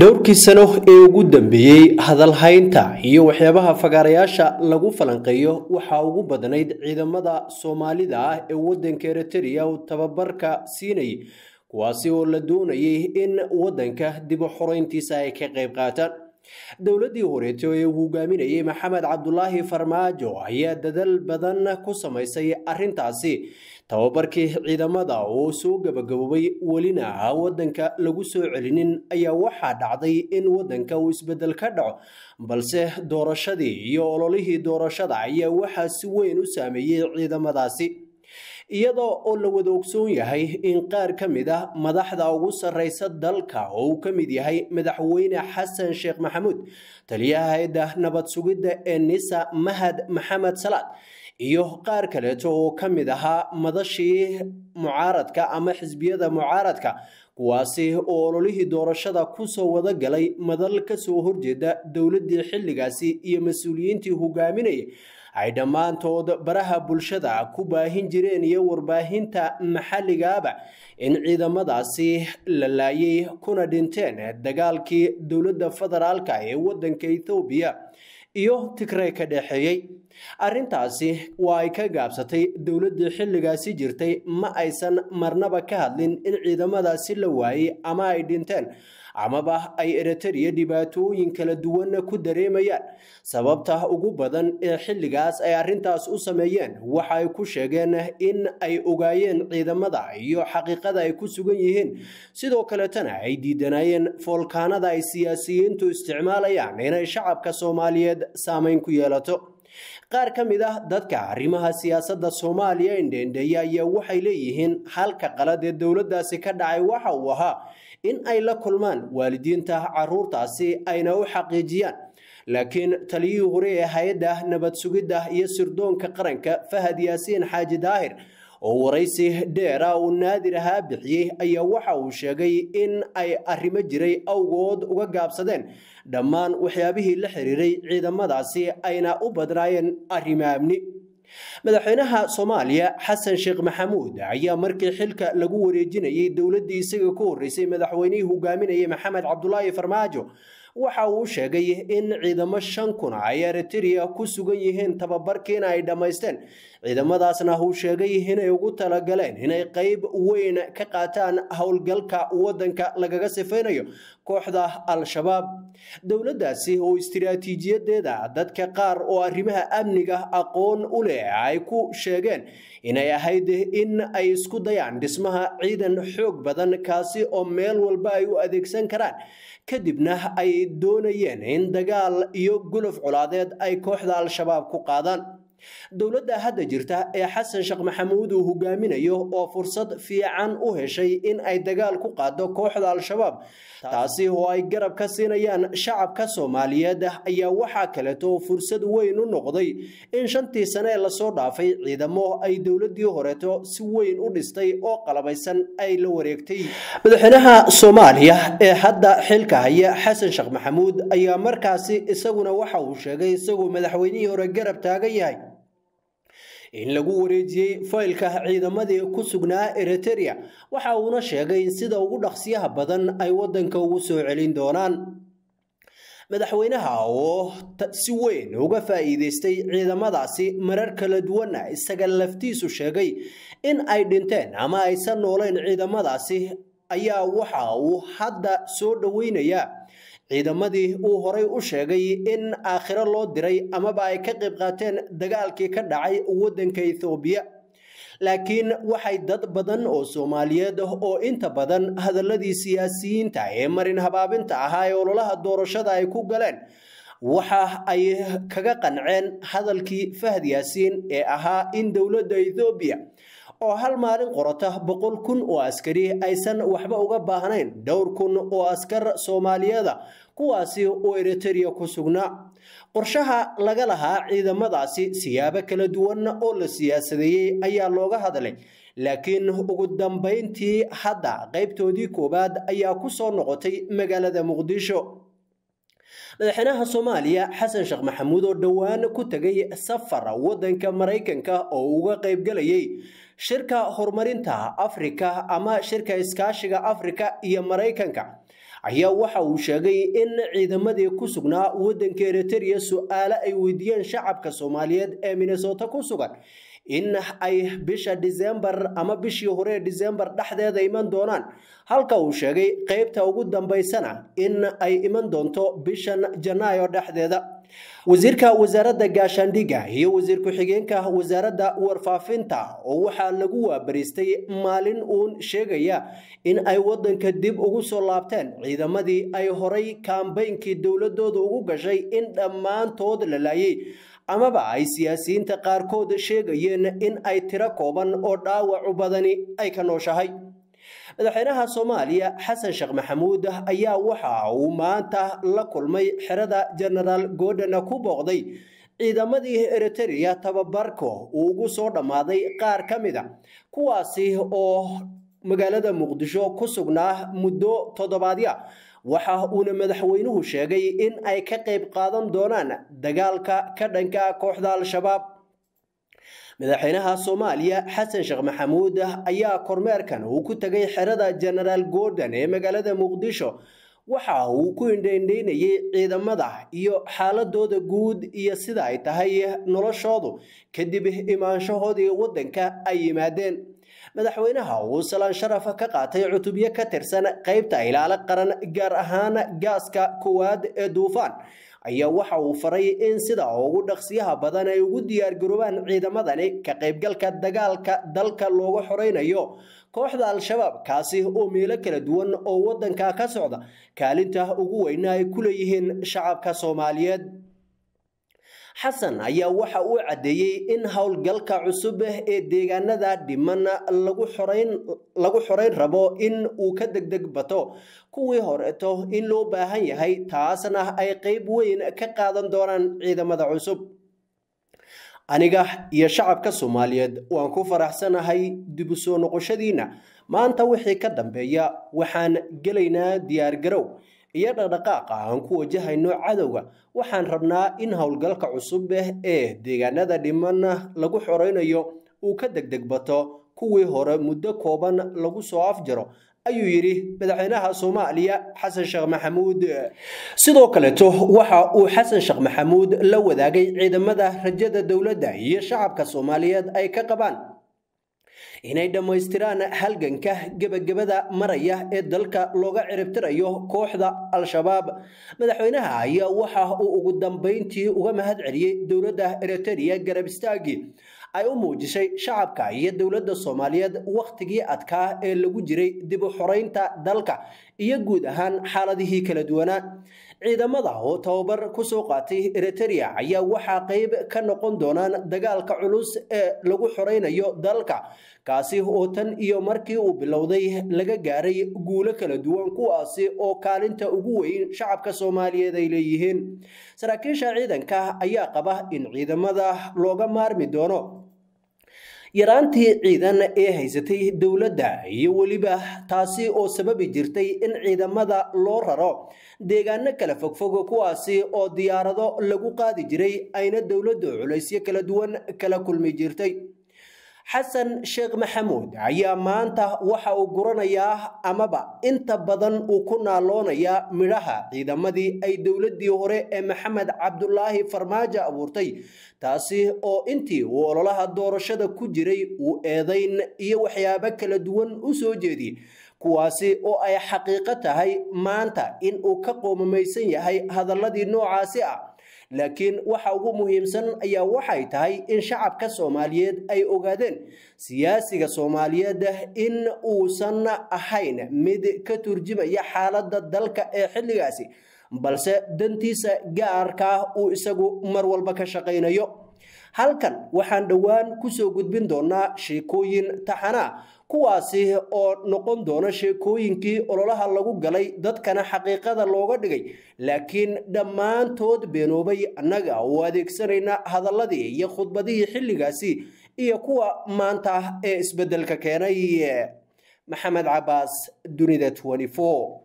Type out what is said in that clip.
dhowrkii sano ee ugu dambeeyey hadalhaynta iyo waxyaabaha fagaarayaasha lagu falanqeeyo waxaa ugu badnayd ciidamada soomaalida ah ee waddanka eritrea uu tababarka siinayay kuwaasi oo la doonayay in waddanka dib xoreyntiisa ay ka qayb qaataan dowladdii wareete oo uu hogaaminayay maxamed cabdulaahi farmaajo ayaa dadaal badan ku samaysay arrintaasi tababarkii ciidamada oo soo gabagaboobay welina waddanka lagu soo celinin ayaa waxaa dhacday in waddanka uu isbeddel ka dhaco balse doorashadii iyo ololihii doorashada ayaa waxaa si weyn u saameeyey ciidamadaasi iyadoo oo la wadoogsoon yahay in qaar ka mid ah madaxda ugu sarreysa dalka oo uu ka mid yahay madaxweyne xasan sheekh maxamuud taliyaha hay-adda nabad sugidda ee nisa mahad maxamed salaad iyo qaar kaleeto oo ka mid ahaa madashii mucaaradka ama xisbiyada mucaaradka kuwaasi oo ololihii doorashada kusoo wada galay madal kasoo horjeeda dowladii xilligaasi iyo mas-uuliyiintii hogaaminayay ay dhammaantood baraha bulshada ku baahin jireen iyo warbaahinta maxalligaaba in ciidamadaasi la laayay kuna dhinteen dagaalkii dowladda federaalka ee waddanka ethoobiya iyo tigrey ka dhexeeyey arrintaasi waa ay ka gaabsatay dowladdii xilligaasi jirtay ma aysan marnaba ka hadlin in ciidamadaasi la waayey ama ay dhinteen amaba ay eritrea dhibaatooyin kala duwanna ku dareemayaan sababta ugu badan ee xilligaas ay arrintaas u sameeyeen waxaay ku sheegeen in ay ogaayeen ciidamada iyo xaqiiqada ay ku sugan yihiin sidoo kaletana ay diidanayeen foolkaanada ay siyaasiyiintu isticmaalayaan inay shacabka soomaaliyeed saameyn ku yeelato qaar ka mid ah dadka arrimaha siyaasadda soomaaliya indheendheeya ayaa waxay leeyihiin halka qalad ee dowladdaasi ka dhacay waxa uu ahaa in ay la kulmaan waalidiinta caruurtaasi ayna u xaqiijiyaan laakiin taliyihii hore ee hay-adda nabadsugidda iyo sirdoonka qaranka fahad yaasiin xaaji daahir oo waraysi dheera ah uu naadir ahaa bixiyey ayaa waxa uu sheegay in ay arrimo jiray awgood uga gaabsadeen dhammaan waxyaabihii la xiriiray ciidamadaasi ayna u badnaayeen arrimo amni madaxweynaha soomaaliya xasan sheekh maxamuud ayaa markii xilka lagu wareejinayay dowladdii isaga ku horreysay madaxweynihii hogaaminayay maxamed cabdulaahi farmaajo waxa uu sheegay in ciidamo shan kun ay eriteria ku sugan yihiin tababarkiina ay dhammaysteen ciidamadaasna uu sheegay inay ugu talagaleen inay qayb weyn ka qaataan howlgalka waddanka lagaga sifaynayo kooxda al-shabaab dowladdaasi oo istaraatiijiyadeeda dadka qaar oo arrimaha amniga aqoon u leh ay ku sheegeen inay ahayd in ay isku dayaan dhismaha ciidan xoog badan kaasi oo meel walba ay u adeegsan karaan kadibna ay doonayeen in dagaal iyo guluf colaadeed ay kooxda al-shabaab ku qaadaan dowladda hadda jirta ee xasan sheekh maxamuud uu hogaaminayo oo fursad fiican u heshay in ay dagaal ku qaado kooxda al-shabaab taasi oo ay garab ka siinayaan shacabka soomaaliyeed ayaa waxaa kaleeto fursad weyn u noqday in shantii sane ee lasoo dhaafay ciidamo ay dowladdii horeeto si weyn u dhistay oo qalabaysan ay la wareegtay madaxweynaha soomaaliya ee hadda xilka haya xasan sheekh maxamuud ayaa markaasi isaguna waxa uu sheegay isagoo madaxweynihii hore garab taagan yahay in lagu wareejiyey faylka ciidamadii ku sugnaa eritereya waxa uuna sheegay in sida ugu dhaqsiyaha badan ay waddanka ugu soo celin doonaan madaxweynaha oo si weyn uga faa'iidaystay ciidamadaasi marar kala duwana isaga laftiisu sheegay in ay dhinteen ama aysan noolayn ciidamadaasi ayaa waxa uu hadda soo dhoweynayaa ciidamadii uu horay u sheegay in aakhiro loo diray amaba ay ka qayb qaateen dagaalkii ka dhacay waddanka ethoobiya laakiin waxay dad badan oo soomaaliyeed oo inta badan hadalladii siyaasiyiinta ee marin habaabinta ahaa ee ololaha doorashada ay ku galeen waxa ay kaga qanceen hadalkii fahad yaasiin ee ahaa in dowladda ethoobiya oo hal maalin qorota boqol kun oo askari aysan waxba uga baahnayn dhowr kun oo askar soomaaliyada kuwaasi oo eritereya ku sugnaa qorshaha laga lahaa ciidamadaasi siyaabo kala duwan oo la siyaasadeeyey ayaa looga hadlay laakiin ugu dambayntii hadda qaybtoodii koowaad ayaa ku soo noqotay magaalada muqdisho madaxweynaha soomaaliya xasan sheekh maxamuud oo dhowaan ku tegay safar waddanka maraykanka oo uga qaybgalayay shirka horumarinta afrika ama shirka iskaashiga afrika iyo maraykanka ayaa waxa uu sheegay in ciidamadii ku sugnaa waddanka eritrea su aalo ay weydiiyeen shacabka soomaaliyeed ee minnesota ku sugan in ay bisha disembar ama bishii hore disembar dhexdeeda iman doonaan halka uu sheegay qeybta ugu dambaysana in ay iman doonto bishan janaayo dhexdeeda wasiirka wasaaradda gaashaandhigga iyo wasiir ku-xigeenka wasaaradda warfaafinta oo waxaa lagu waabariistay maalin uun sheegaya in ay waddanka dib ugu soo laabteen ciidamadii ay horay kaambeynkii dowladooda ugu gashay in dhammaantood la laayay amaba ay siyaasiyiinta qaarkood sheegayeen in ay tiro kooban oo dhaawacu badani ay ka nooshahay madaxweynaha soomaaliya xasan sheekh maxamuud ayaa waxa uu maanta la kulmay xerada jenaraal goodhana ku booqday ciidamadii eritereya tababarka uu ugu soo dhammaaday qaar ka mid a kuwaasi oo magaalada muqdisho ku sugnaa muddo toddobaadya waxa uuna madaxweynuhu sheegay in ay ka qayb qaadan doonaan dagaalka ka dhanka kooxda al-shabaab madaxweynaha soomaaliya xasan sheekh maxamuud ayaa kormeerkan uu ku tegay xerada genaraal gordon ee magaalada muqdisho waxa uu ku indhaindhaynayey ciidamada iyo xaaladooda guud iyo sida ay tahay noloshoodu kadib imaanshahoodii waddanka ay yimaadeen madaxweynaha uu salaan sharafa ka qaatay cutubyo ka tirsan qaybta ilaalo qaran gaar ahaan gaaska kuwaad ee duufaan ayaa waxa uu faray in sida ugu dhaqsiyaha badan ay ugu diyaargaroobaan ciidamadani ka qaybgalka dagaalka dalka looga xoraynayo kooxda al-shabaab kaasi oo meelo kala duwan oo waddanka ka socda kaalinta ugu weyna ay ku leeyihiin shacabka soomaaliyeed xasan ayaa waxa uu caddeeyey in howlgalka cusub ee deegaanada dhiman lagu xorayn rabo in uu ka degdeg bato kuwii horeeto in loo baahan yahay taasna ay qayb weyn ka qaadan doonaan ciidamada cusub aniga iyo shacabka soomaaliyeed waan ku faraxsanahay dib u soo noqoshadiinna maanta wixii ka dambeeya waxaan gelaynaa diyaargarow iyo dhaqdhaqaaqa aan ku wajahayno cadowga waxaan rabnaa in howlgalka cusub ah ee deegaanada dhiman lagu xoraynayo uu ka deg deg bato kuwii hore muddo kooban lagu soo afjaro ayuu yidhi madaxweynaha soomaaliya xasan sheekh maxamuud sidoo kaleeto waxa uu xasan sheekh maxamuud la wadaagay ciidamada rajada dowladda iyo shacabka soomaaliyeed ay ka qabaan inay dhammaystiraan halganka gebagabada maraya ee dalka looga ciribtirayo kooxda al-shabaab madaxweynaha ayaa waxa uu ugu dambayntii uga mahad celiyey dowladda eriteria garab istaagi ay u muujisay shacabka iyo dowladda soomaaliyeed wakhtigii adkaa ee lagu jiray dib u xoraynta dalka iyo guud ahaan xaaladihii kala duwanaa ciidamada oo tababar kusoo qaatay eriteria ayaa waxaa qayb ka noqon doonaan dagaalka culus ee lagu xoraynayo dalka kaasi oo tan iyo markii uu bilowday laga gaaray guulo kala duwan kuwaasi oo kaalinta ugu weyn shacabka soomaaliyeed ay leeyihiin saraakiisha ciidanka ayaa qaba in ciidamada looga maarmi doono yaraantii ciidan ee haysatay dowladda iyo weliba taasi oo sababi jirtay in ciidamada loo raro deegaano kala fogfog kuwaasi oo diyaarado lagu qaadi jiray ayna dowladdu culaysyo kala duwan kala kulmi jirtay xasan sheekh maxamuud ayaa maanta waxa uu guranayaa amaba inta badan uu ku naaloonayaa midhaha ciidamadii ay dowladdii hore ee maxamed cabdulaahi farmaajo abuurtay taasi oo intii uu ololaha doorashada ku jiray uu eedayn iyo waxyaabo kala duwan u soo jeediye kuwaasi oo ay xaqiiqo tahay maanta in uu ka qoomamaysan yahay hadalladii noocaasi ah laakiin waxa ugu muhiimsan ayaa waxay tahay in shacabka soomaaliyeed ay ogaadeen siyaasiga soomaaliyeed in uusan ahayn mid ka turjumaya xaaladda dalka ee xilligaasi balse dantiisa gaarka uu isagu mar walba ka shaqaynayo halkan waxaan dhowaan ku soo gudbin doonaa sheekooyin taxanaa kuwaasi oo noqon doona sheekooyinkii ololaha lagu galay dadkana xaqiiqada looga dhigay laakiin dhammaantood beenoobay annaga oo adeegsanayna hadalladii iyo khudbadihii xilligaasi iyo kuwa maanta ah ee isbeddelka keenay maxamed cabaas dunida